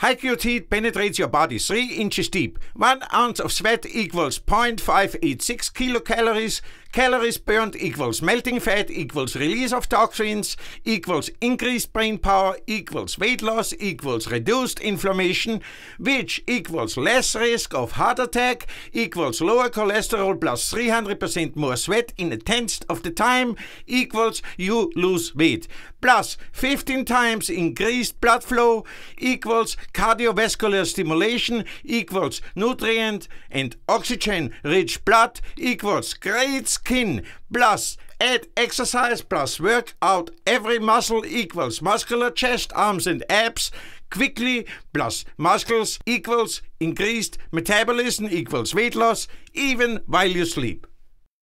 Hycute heat penetrates your body 3 inches deep. 1 ounce of sweat equals 0.586 kilocalories Calories burned equals melting fat equals release of toxins equals increased brain power equals weight loss equals reduced inflammation, which equals less risk of heart attack equals lower cholesterol plus 300% more sweat in a tenth of the time equals you lose weight. Plus 15 times increased blood flow equals cardiovascular stimulation equals nutrient and oxygen rich blood equals great skin plus add exercise plus workout every muscle equals muscular chest, arms and abs quickly plus muscles equals increased metabolism equals weight loss even while you sleep.